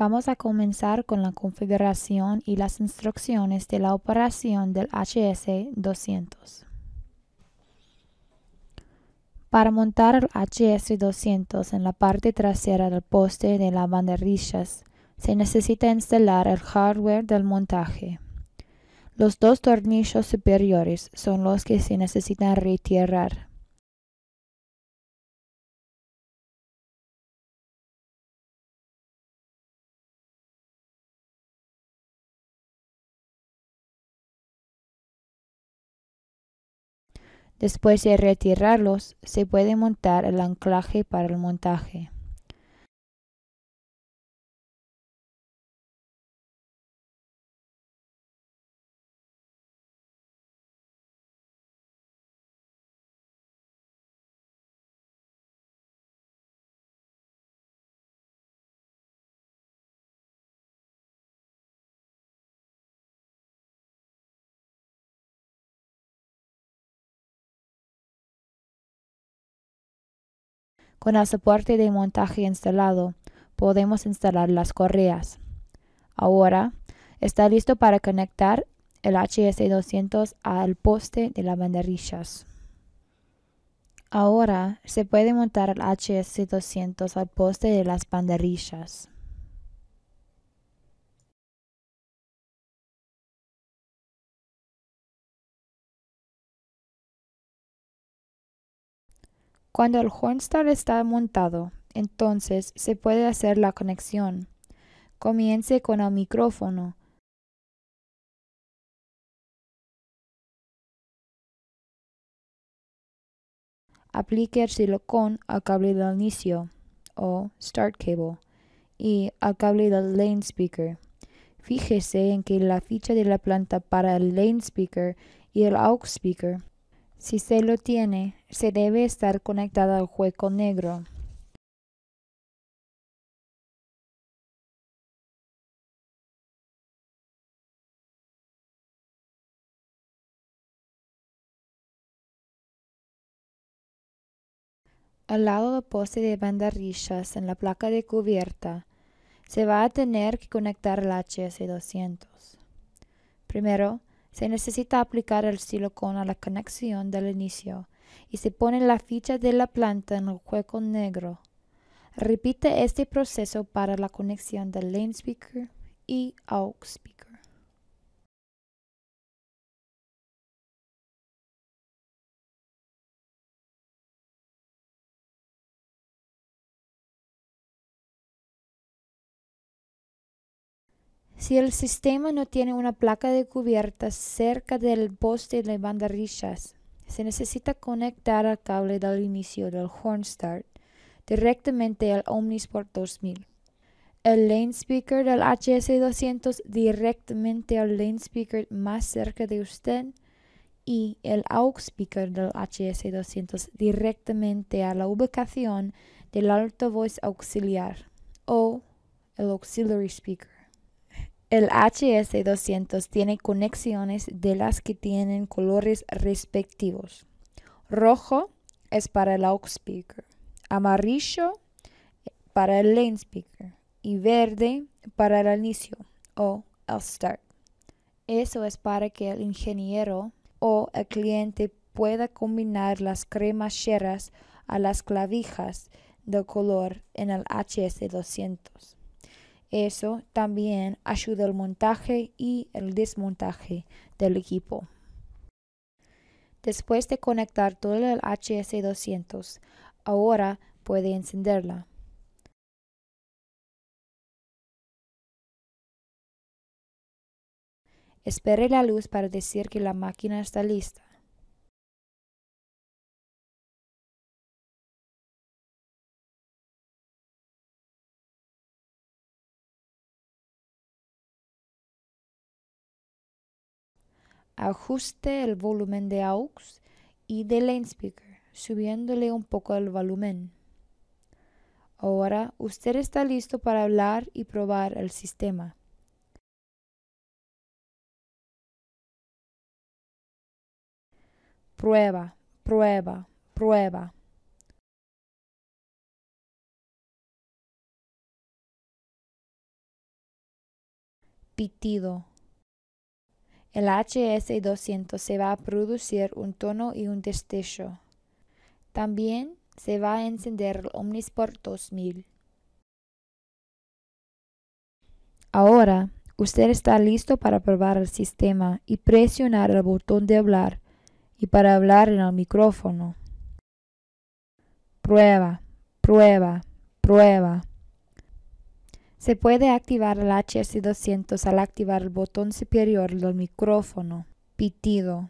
Vamos a comenzar con la configuración y las instrucciones de la operación del HS200. Para montar el HS200 en la parte trasera del poste de la banderillas, se necesita instalar el hardware del montaje. Los dos tornillos superiores son los que se necesitan retirar. Después de retirarlos, se puede montar el anclaje para el montaje. Con el soporte de montaje instalado, podemos instalar las correas. Ahora, está listo para conectar el HS200 al poste de las banderillas. Ahora se puede montar el HS200 al poste de las banderillas. Cuando el Hornstar está montado, entonces se puede hacer la conexión. Comience con el micrófono. Aplique el silicón al cable del inicio o start cable y al cable del lane speaker. Fíjese en que la ficha de la planta para el lane speaker y el aux speaker si se lo tiene, se debe estar conectado al hueco negro. al lado del poste de bandarrillas en la placa de cubierta, se va a tener que conectar el HS200. Primero, se necesita aplicar el silicón a la conexión del inicio y se pone la ficha de la planta en el hueco negro. Repite este proceso para la conexión del lane speaker y aux speaker. Si el sistema no tiene una placa de cubierta cerca del poste de banderillas, se necesita conectar al cable del inicio del Horn Start directamente al Omnisport 2000. El lane speaker del HS200 directamente al lane speaker más cerca de usted y el aux speaker del HS200 directamente a la ubicación del Voice auxiliar o el auxiliary speaker. El HS200 tiene conexiones de las que tienen colores respectivos. Rojo es para el outspeaker, amarillo para el lane speaker y verde para el inicio o el start. Eso es para que el ingeniero o el cliente pueda combinar las cremalleras a las clavijas de color en el HS200. Eso también ayuda al montaje y el desmontaje del equipo. Después de conectar todo el HS200, ahora puede encenderla. Espere la luz para decir que la máquina está lista. Ajuste el volumen de AUX y de Speaker, subiéndole un poco el volumen. Ahora usted está listo para hablar y probar el sistema. Prueba, prueba, prueba. Pitido el HS200 se va a producir un tono y un destello. También se va a encender el Omnisport 2000. Ahora, usted está listo para probar el sistema y presionar el botón de hablar y para hablar en el micrófono. Prueba, prueba, prueba. Se puede activar el hs 200 al activar el botón superior del micrófono, pitido,